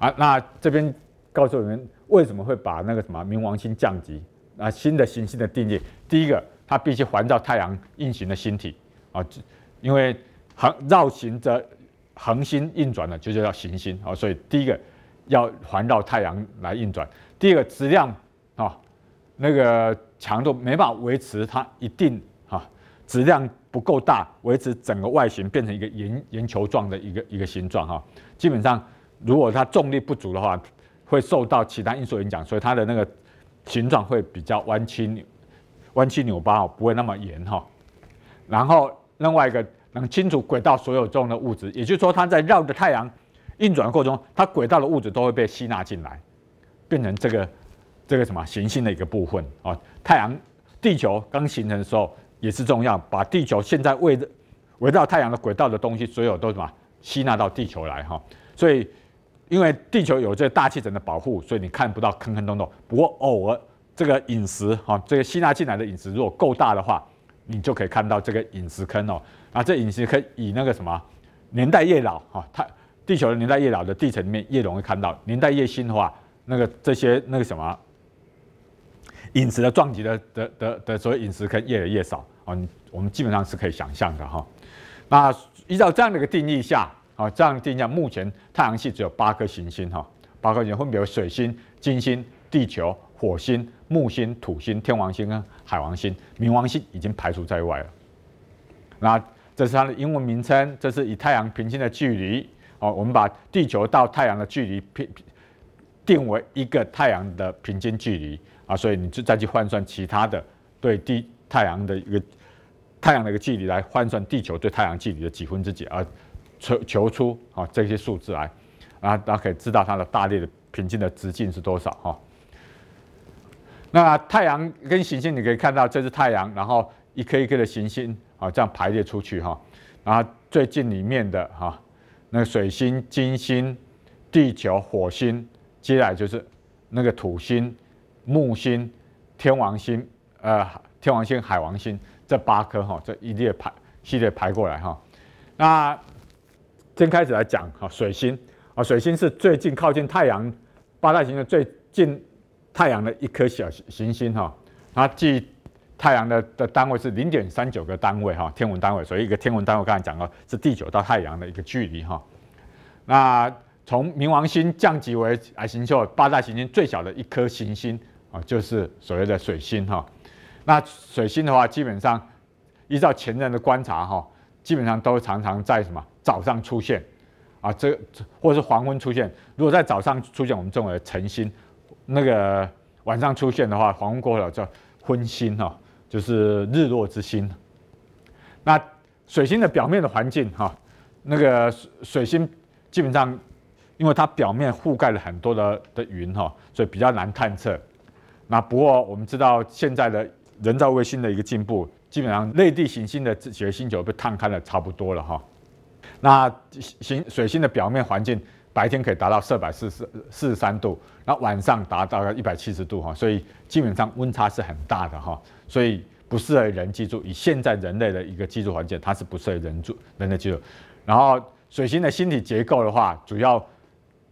啊，那这边告诉我们为什么会把那个什么冥王星降级？啊，新的行星的定义，第一个，它必须环绕太阳运行的星体啊，因为恒绕行着恒星运转的就叫行星啊，所以第一个要环绕太阳来运转。第二个质量啊，那个强度没办法维持，它一定啊质量不够大，维持整个外形变成一个圆圆球状的一个一个形状哈。基本上，如果它重力不足的话，会受到其他因素影响，所以它的那个。形状会比较弯曲、弯曲扭巴哦，不会那么圆哈。然后另外一个能清除轨道所有中的物质，也就是说它在绕着太阳运转的过程中，它轨道的物质都会被吸纳进来，变成这个这个什么行星的一个部分啊。太阳、地球刚形成的时候也是重要，把地球现在围着围绕太阳的轨道的东西，所有都什么吸纳到地球来哈。所以。因为地球有这大气层的保护，所以你看不到坑坑洞洞。不过偶尔这个陨石哈，这个吸纳进来的陨石如果够大的话，你就可以看到这个陨石坑哦。啊，这陨石坑以那个什么年代越老哈，它地球的年代越老的地层里面越容易看到；年代越新的话，那个这些那个什么陨石的撞击的的的的，所谓陨石坑越来越少啊。我们基本上是可以想象的哈。那依照这样的一个定义下。啊，这样定下，目前太阳系只有八颗行星哈，八颗星分别有水星、金星、地球、火星、木星、土星、天王星跟海王星，冥王星已经排除在外了。那这是它的英文名称，这是以太阳平均的距离哦，我们把地球到太阳的距离平定为一个太阳的平均距离啊，所以你就再去换算其他的对地太阳的一个太阳的一个距离来换算地球对太阳距离的几分之几啊。求求出啊这些数字来，啊，大家可以知道它的大力的平均的直径是多少哈。那太阳跟行星，你可以看到这是太阳，然后一颗一颗的行星啊这样排列出去哈。然后最近里面的哈，那个水星、金星、地球、火星，接下来就是那个土星、木星、天王星、呃天王星、海王星这八颗哈，这一列排系列排过来哈，那。先开始来讲哈，水星啊，水星是最近靠近太阳八大行星最近太阳的一颗小行星哈。它距太阳的的单位是零点三九个单位哈，天文单位。所以一个天文单位刚才讲到是地球到太阳的一个距离哈。那从冥王星降级为矮行星后，八大行星最小的一颗行星啊，就是所谓的水星哈。那水星的话，基本上依照前人的观察哈。基本上都常常在什么早上出现，啊，这或者是黄昏出现。如果在早上出现我们称为晨星，那个晚上出现的话，黄昏过了叫昏星哈，就是日落之星。那水星的表面的环境哈，那个水水星基本上因为它表面覆盖了很多的的云哈，所以比较难探测。那不过我们知道现在的人造卫星的一个进步。基本上，内地行星的自转星球被探开了差不多了哈。那行水星的表面环境，白天可以达到四百四四四十三度，那晚上达到一百七十度哈，所以基本上温差是很大的哈，所以不适合人居住。以现在人类的一个居住环境，它是不适合人住人的居住。然后，水星的星体结构的话，主要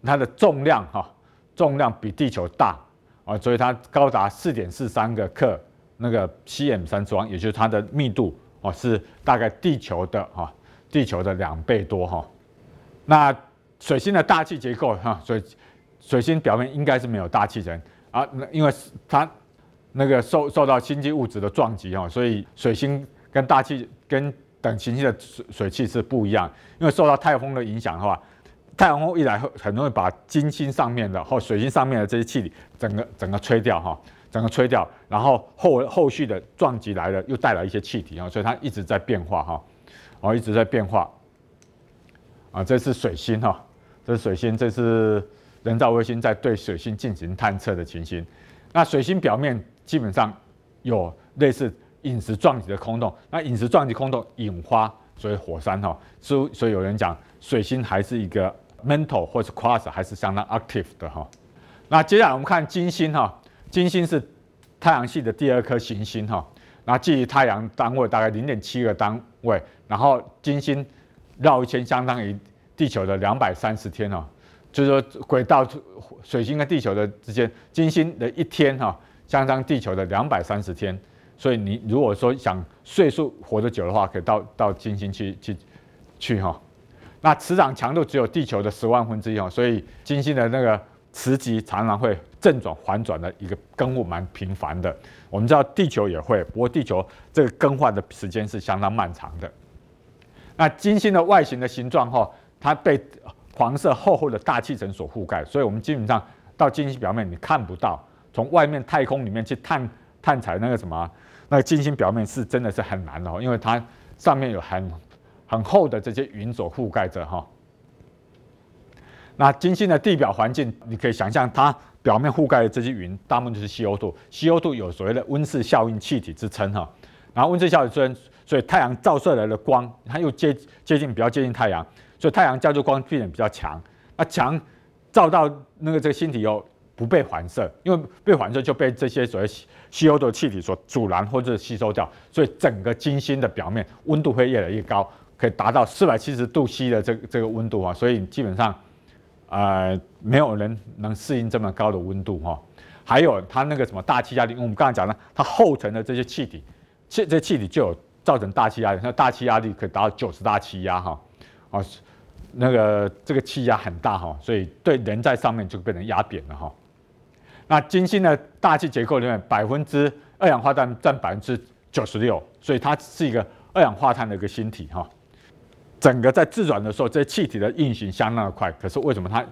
它的重量哈，重量比地球大啊，所以它高达四点四三个克。那个 C M 三十也就是它的密度哦，是大概地球的哈，地球的两倍多哈。那水星的大气结构哈，水水星表面应该是没有大气层啊，因为它那个受受到星际物质的撞击哈，所以水星跟大气跟等行星的水水汽是不一样，因为受到太阳风的影响的话，太阳风一来很容易把金星上面的或水星上面的这些气体整个整个吹掉哈。整个吹掉，然后后后续的撞击来了，又带来一些气体啊，所以它一直在变化哈，哦，一直在变化。啊，这是水星哈，这是水星，这是人造卫星在对水星进行探测的情形。那水星表面基本上有类似陨石撞击的空洞，那陨石撞击空洞引发所以火山哈，所所以有人讲水星还是一个 mental 或是 quasar 还是相当 active 的哈。那接下来我们看金星哈。金星是太阳系的第二颗行星哈，那距离太阳单位大概零点七个单位，然后金星绕一圈相当于地球的两百三十天哈，就是说轨道水星跟地球的之间，金星的一天哈，相当于地球的两百三十天，所以你如果说想岁数活得久的话，可以到到金星去去去哈，那磁场强度只有地球的十万分之一哦，所以金星的那个磁极常常会。正转、反转的一个更换蛮频繁的。我们知道地球也会，不过地球这个更换的时间是相当漫长的。那金星的外形的形状哈，它被黄色厚厚的大气层所覆盖，所以我们基本上到金星表面你看不到。从外面太空里面去探探采那个什么，那个金星表面是真的是很难哦，因为它上面有很很厚的这些云所覆盖着哈。那金星的地表环境，你可以想象它。表面覆盖的这些云，大部分都是 c o 度。c o 度有所谓的温室效应气体之称哈。然后温室效应虽然，所以太阳照射来的光，它又接接近比较接近太阳，所以太阳加射光毕竟比较强。那强照到那个这个星体又不被反射，因为被反射就被这些所谓西欧的气体所阻拦或者吸收掉。所以整个金星的表面温度会越来越高，可以达到四百七十度 C 的这这个温度啊。所以基本上。呃，没有人能适应这么高的温度哈。还有它那个什么大气压力，我们刚才讲了，它后层的这些气体，这这气体就有造成大气压力，那大气压力可达到九十大气压哈。哦，那个这个气压很大哈，所以对人在上面就变成压扁了哈。那金星的大气结构里面，百分之二氧化碳占百分之九十六，所以它是一个二氧化碳的一个星体哈。整个在自转的时候，这气体的运行相当的快。可是为什么它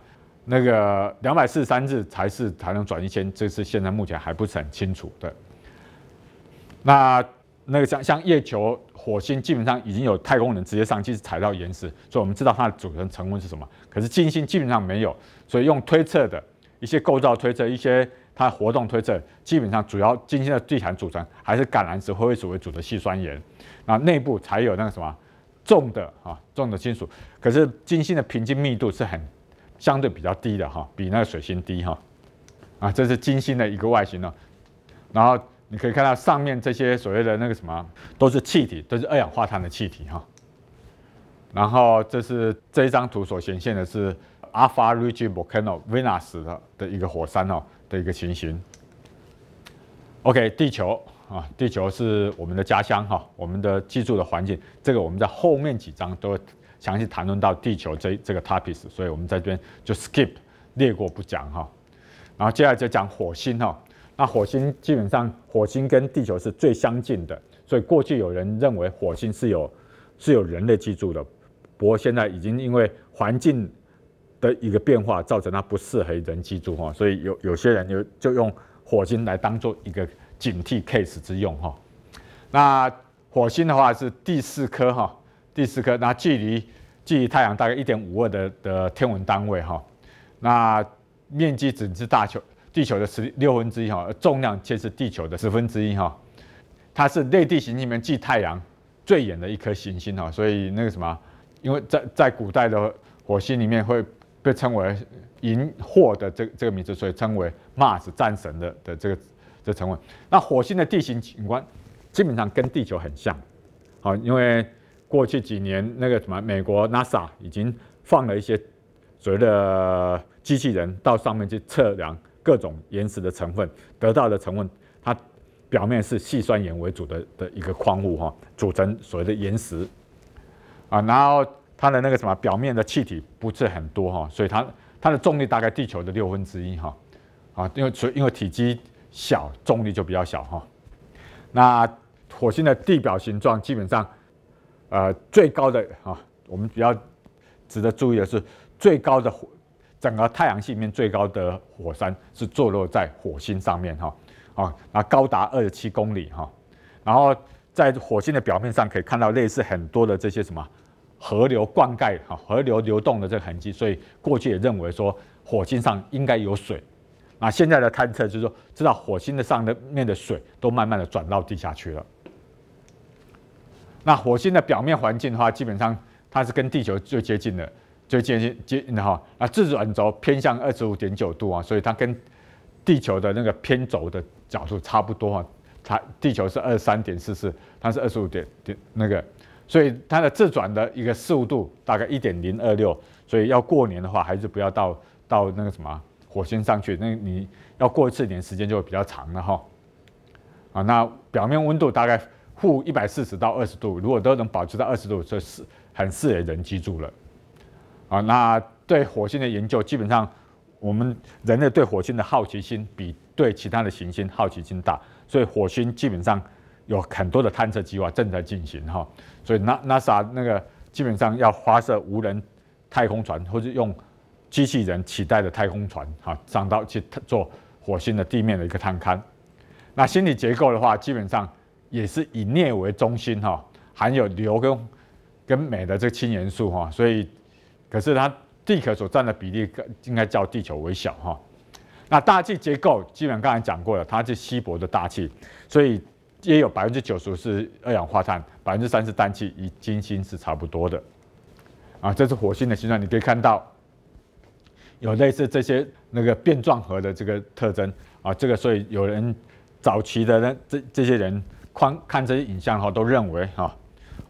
那个两百四十三日才是才能转一千？这是现在目前还不是很清楚的。那那个像像月球、火星，基本上已经有太空人直接上去踩到岩石，所以我们知道它的组成成分是什么。可是金星基本上没有，所以用推测的一些构造推测、一些它活动推测，基本上主要金星的地产组成还是橄榄石、灰石为主的细酸盐，那内部才有那个什么。重的哈，重的金属，可是金星的平均密度是很相对比较低的哈，比那个水星低哈，啊，这是金星的一个外形呢，然后你可以看到上面这些所谓的那个什么，都是气体，都是二氧化碳的气体哈，然后这是这一张图所显现的是 Alpha r e g i o Volcano Venus 的的一个火山哦的一个情形。OK，地球。啊，地球是我们的家乡哈，我们的居住的环境，这个我们在后面几章都会详细谈论到地球这这个 topic，所以我们在这边就 skip 略过不讲哈。然后接下来就讲火星哈，那火星基本上火星跟地球是最相近的，所以过去有人认为火星是有是有人类居住的，不过现在已经因为环境的一个变化，造成它不适合人居住哈，所以有有些人就就用火星来当做一个。警惕 case 之用哈。那火星的话是第四颗哈，第四颗，那距离距离太阳大概一点五二的的天文单位哈。那面积只是大球地球的十六分之一哈，重量却是地球的十分之一哈。它是内地行星里面距太阳最远的一颗行星哈，所以那个什么，因为在在古代的火星里面会被称为银货的这这个名字，所以称为 Mars 战神的的这个。的成分，那火星的地形景观基本上跟地球很像，好，因为过去几年那个什么美国 NASA 已经放了一些所谓的机器人到上面去测量各种岩石的成分，得到的成分，它表面是细酸盐为主的的一个矿物哈，组成所谓的岩石啊，然后它的那个什么表面的气体不是很多哈，所以它它的重力大概地球的六分之一哈，啊，因为所以因为体积。小重力就比较小哈，那火星的地表形状基本上，呃最高的啊，我们比较值得注意的是最高的火，整个太阳系里面最高的火山是坐落在火星上面哈，啊那高达二十七公里哈，然后在火星的表面上可以看到类似很多的这些什么河流灌溉哈，河流流动的这个痕迹，所以过去也认为说火星上应该有水。那现在的探测就是说，知道火星的上的面的水都慢慢的转到地下去了。那火星的表面环境的话，基本上它是跟地球最接近的，最接近近哈。那自转轴偏向二十五点九度啊，所以它跟地球的那个偏轴的角度差不多啊。它地球是二三点四四，它是二十五点点那个，所以它的自转的一个速度大概一点零二六。所以要过年的话，还是不要到到那个什么。火星上去，那你要过一次年，时间就会比较长了哈。啊，那表面温度大概负一百四十到二十度，如果都能保持在二十度，这是很适合人居住了。啊，那对火星的研究，基本上我们人类对火星的好奇心比对其他的行星好奇心大，所以火星基本上有很多的探测计划正在进行哈。所以 NASA 那个基本上要发射无人太空船或者用。机器人取代的太空船，哈，上到去做火星的地面的一个探勘。那心理结构的话，基本上也是以镍为中心，哈，含有硫跟跟镁的这个氢元素，哈，所以可是它地壳所占的比例，应该较地球为小，哈。那大气结构，基本刚才讲过了，它是稀薄的大气，所以也有百分之九十五是二氧化碳，百分之三是氮气，与金星是差不多的。啊，这是火星的形状，你可以看到。有类似这些那个变状河的这个特征啊，这个所以有人早期的那这这些人看看这些影像哈，都认为哈，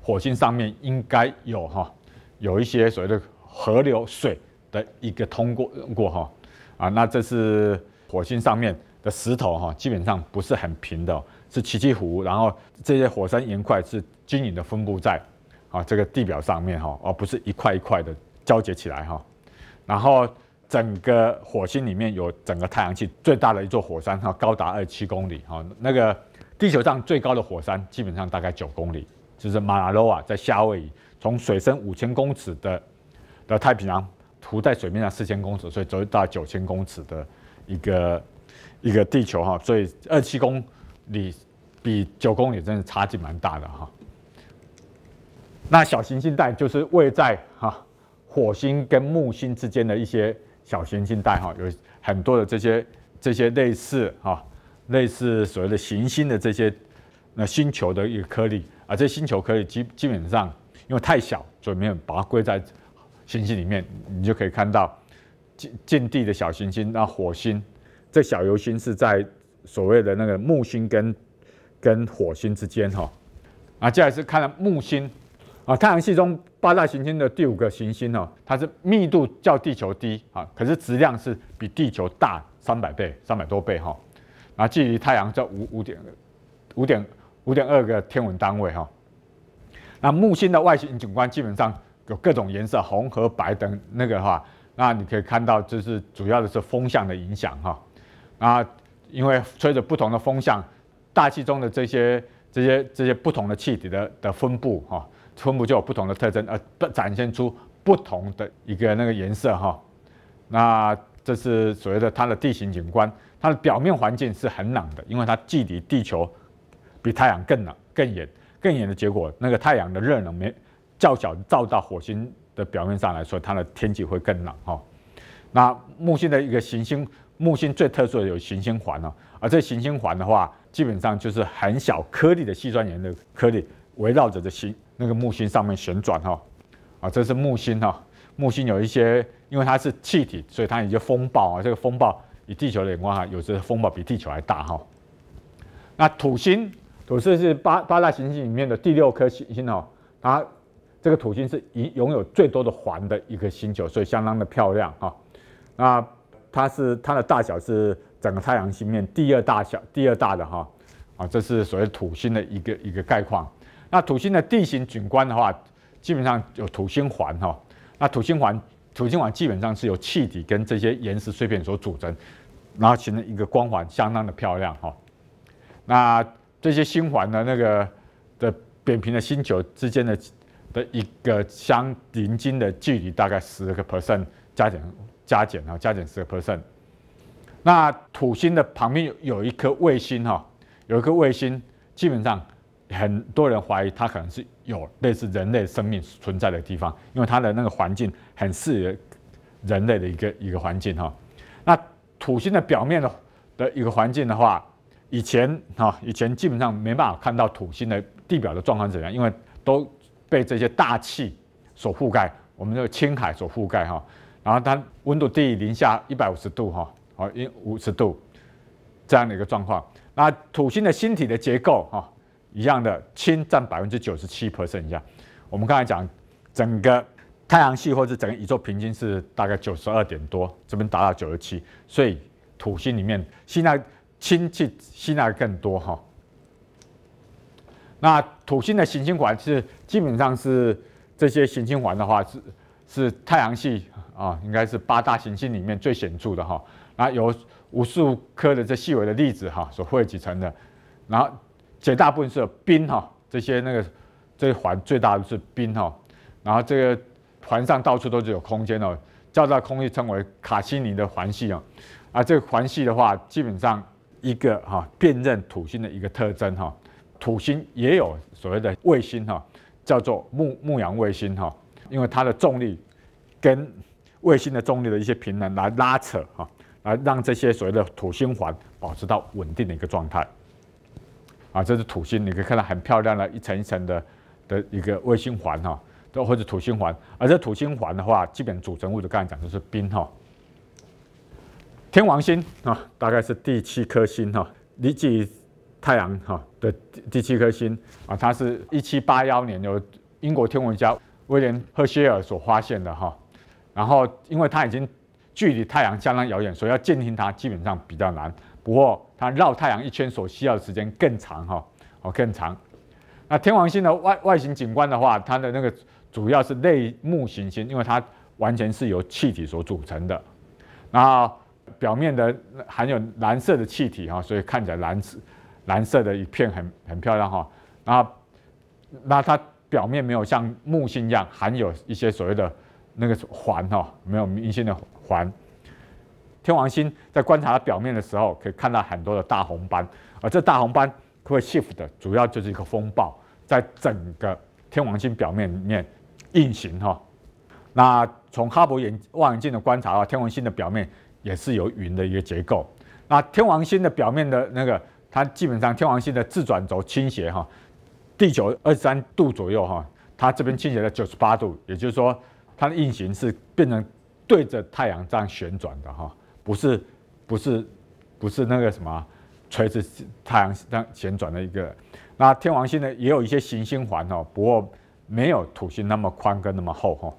火星上面应该有哈有一些所谓的河流水的一个通过过哈啊，那这是火星上面的石头哈，基本上不是很平的，是起岖湖，然后这些火山岩块是均匀的分布在啊这个地表上面哈，而不是一块一块的交接起来哈，然后。整个火星里面有整个太阳系最大的一座火山，哈，高达二七公里，哈，那个地球上最高的火山基本上大概九公里，就是马拉罗瓦在夏威夷，从水深五千公尺的的太平洋涂在水面上四千公尺，所以走到九千公尺的一个一个地球，哈，所以二七公里比九公里真的差距蛮大的，哈。那小行星带就是位在哈火星跟木星之间的一些。小行星带哈，有很多的这些这些类似哈，类似所谓的行星的这些那星球的一个颗粒啊，这星球颗粒基基本上因为太小，所以没有把它归在行星里面。你就可以看到近近地的小行星，那火星这小游星是在所谓的那个木星跟跟火星之间哈，啊，接下来是看到木星。啊，太阳系中八大行星的第五个行星呢，它是密度较地球低啊，可是质量是比地球大三百倍、三百多倍哈。啊，距离太阳在五五点五点五点二个天文单位哈。那木星的外形景观基本上有各种颜色，红和白等那个哈。那你可以看到，就是主要的是风向的影响哈。啊，因为吹着不同的风向，大气中的这些这些这些不同的气体的的分布哈。分布就有不同的特征，而展现出不同的一个那个颜色哈。那这是所谓的它的地形景观，它的表面环境是很冷的，因为它距离地球比太阳更冷、更远、更远的结果，那个太阳的热能没较小照到火星的表面上来说，它的天气会更冷哈。那木星的一个行星，木星最特殊的有行星环哦，而这行星环的话，基本上就是很小颗粒的细碎岩的颗粒围绕着这星。那个木星上面旋转哈，啊，这是木星哈。木星有一些，因为它是气体，所以它有一些风暴啊。这个风暴与地球的眼光哈，有时风暴比地球还大哈。那土星，土星是八八大行星里面的第六颗行星哦。它这个土星是已拥有最多的环的一个星球，所以相当的漂亮哈。那它是它的大小是整个太阳系面第二大小第二大的哈。啊，这是所谓土星的一个一个概况。那土星的地形景观的话，基本上有土星环哈。那土星环，土星环基本上是由气体跟这些岩石碎片所组成，然后形成一个光环，相当的漂亮哈。那这些星环的那个的扁平的星球之间的的一个相邻近的距离大概十个 percent 加减加减啊加减十个 percent。那土星的旁边有有一颗卫星哈，有一颗卫星基本上。很多人怀疑它可能是有类似人类生命存在的地方，因为它的那个环境很适于人类的一个一个环境哈。那土星的表面的的一个环境的话，以前哈，以前基本上没办法看到土星的地表的状况怎样，因为都被这些大气所覆盖，我们的青海所覆盖哈。然后它温度低于零下一百五十度哈，啊，一五十度这样的一个状况。那土星的星体的结构哈。一样的，氢占百分之九十七 percent 一样。我们刚才讲，整个太阳系或者整个宇宙平均是大概九十二点多，这边达到九十七，所以土星里面吸纳氢气吸纳更多哈。那土星的行星环是基本上是这些行星环的话，是是太阳系啊，应该是八大行星里面最显著的哈。那有无数颗的这细微的粒子哈所汇集成的，然后。绝大部分是冰哈，这些那个，这环最大的是冰哈，然后这个环上到处都是有空间哦，叫大空气称为卡西尼的环系哦，啊，这个环系的话，基本上一个哈，辨认土星的一个特征哈，土星也有所谓的卫星哈，叫做牧牧羊卫星哈，因为它的重力跟卫星的重力的一些平衡来拉扯哈，来让这些所谓的土星环保持到稳定的一个状态。啊，这是土星，你可以看到很漂亮的一层一层的的一个卫星环哈，都或者土星环。而这土星环的话，基本组成物质刚才讲就是冰哈。天王星啊，大概是第七颗星哈，离太阳哈的第七颗星啊，它是1781年由英国天文家威廉赫歇尔所发现的哈。然后，因为它已经距离太阳相当遥远，所以要近定它基本上比较难。不过它绕太阳一圈所需要的时间更长哈，哦更长。那天王星的外外形景观的话，它的那个主要是类木行星，因为它完全是由气体所组成的。那表面的含有蓝色的气体哈，所以看起来蓝蓝色的一片很很漂亮哈。那那它表面没有像木星一样含有一些所谓的那个环哈，没有明星的环。天王星在观察它表面的时候，可以看到很多的大红斑，而这大红斑会 shift 的，主要就是一个风暴在整个天王星表面里面运行哈。那从哈勃眼望远镜的观察啊，天王星的表面也是有云的一个结构。那天王星的表面的那个，它基本上天王星的自转轴倾斜哈，地球二十三度左右哈，它这边倾斜了九十八度，也就是说它的运行是变成对着太阳这样旋转的哈。不是，不是，不是那个什么垂直太阳这样旋转的一个。那天王星呢，也有一些行星环哦，不过没有土星那么宽跟那么厚哈。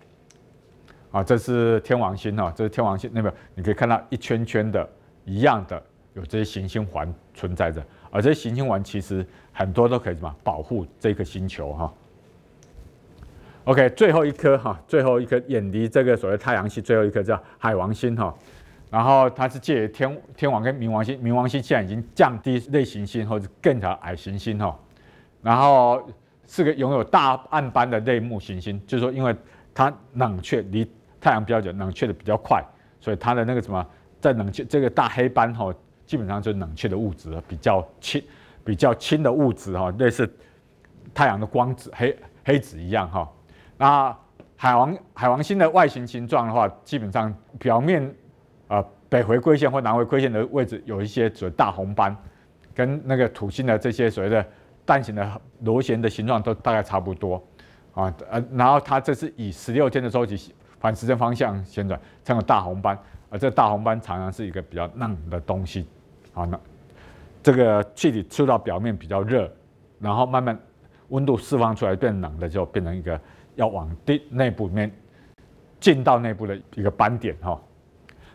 啊，这是天王星哦，这是天王星。那个你可以看到一圈圈的，一样的有这些行星环存在着。而这些行星环其实很多都可以什么保护这个星球哈。OK，最后一颗哈，最后一颗远离这个所谓太阳系，最后一颗叫海王星哈。然后它是借天天王跟冥王星，冥王星现在已经降低类行星或者更加矮行星哈。然后是个拥有大暗斑的类木行星，就是说因为它冷却离太阳比较远，冷却的比较快，所以它的那个什么在冷却这个大黑斑哈，基本上就是冷却的物质比较轻，比较轻的物质哈，类似太阳的光子黑黑子一样哈。那海王海王星的外形形状的话，基本上表面。啊，北回归线或南回归线的位置有一些所谓大红斑，跟那个土星的这些所谓的蛋形的螺旋的形状都大概差不多啊。呃，然后它这是以十六天的周期反时针方向旋转，成了大红斑，而这大红斑常常是一个比较冷的东西啊。那这个气体受到表面比较热，然后慢慢温度释放出来变冷的就变成一个要往地内部里面进到内部的一个斑点哈。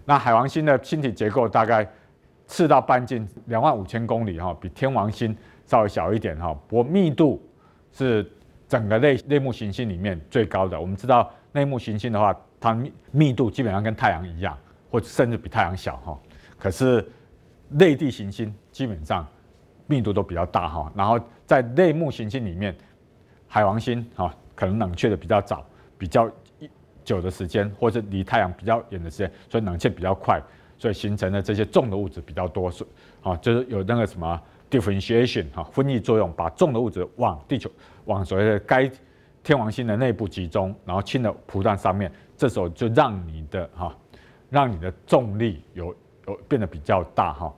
那海王星的星体结构大概赤道半径两万五千公里哈，比天王星稍微小一点哈。不过密度是整个类类木行星里面最高的。我们知道类木行星的话，它密度基本上跟太阳一样，或者甚至比太阳小哈。可是类地行星基本上密度都比较大哈。然后在类木行星里面，海王星哈可能冷却的比较早，比较。久的时间，或者离太阳比较远的时间，所以冷却比较快，所以形成的这些重的物质比较多，所啊，就是有那个什么 differentiation 哈，分异作用，把重的物质往地球往所谓的该天王星的内部集中，然后轻的铺在上面，这时候就让你的哈，让你的重力有有变得比较大哈。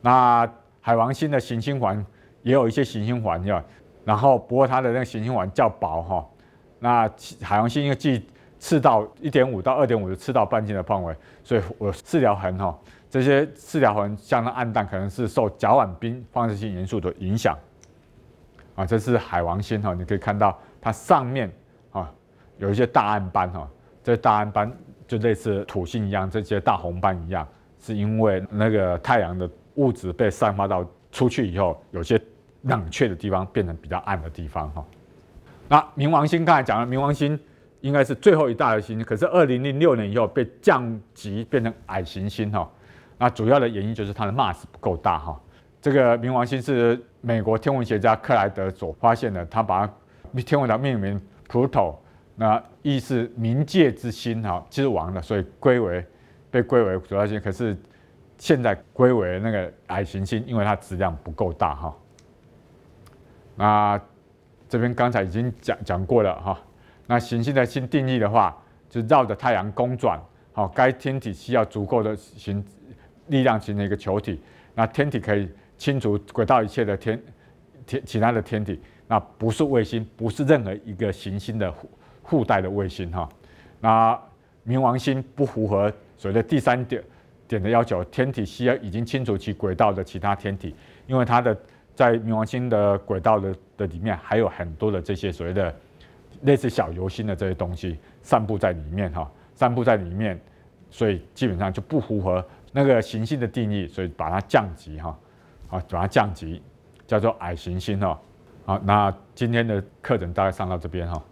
那海王星的行星环也有一些行星环要，然后不过它的那个行星环较薄哈。那海王星为既赤道一点五到二点五的赤道半径的范围，所以我四条痕哈，这些四条痕相当暗淡，可能是受甲烷冰放射性元素的影响啊。这是海王星哈，你可以看到它上面啊有一些大暗斑哈，这大暗斑就类似土星一样，这些大红斑一样，是因为那个太阳的物质被散发到出去以后，有些冷却的地方变成比较暗的地方哈。那冥王星刚才讲了，冥王星。应该是最后一大颗星，可是二零零六年以后被降级变成矮行星哈。那主要的原因就是它的 mass 不够大哈。这个冥王星是美国天文学家克莱德所发现的，他把天文的命名 Pluto，那意是冥界之星哈，之王的，所以归为被归为主要星，可是现在归为那个矮行星，因为它质量不够大哈。那这边刚才已经讲讲过了哈。那行星的新定义的话，就绕着太阳公转，好，该天体需要足够的形力量形成一个球体，那天体可以清除轨道一切的天天其他的天体，那不是卫星，不是任何一个行星的附附带的卫星哈。那冥王星不符合所谓的第三点点的要求，天体需要已经清除其轨道的其他天体，因为它的在冥王星的轨道的的里面还有很多的这些所谓的。类似小游星的这些东西散布在里面哈，散布在里面，所以基本上就不符合那个行星的定义，所以把它降级哈，啊，把它降级，叫做矮行星哈，好，那今天的课程大概上到这边哈。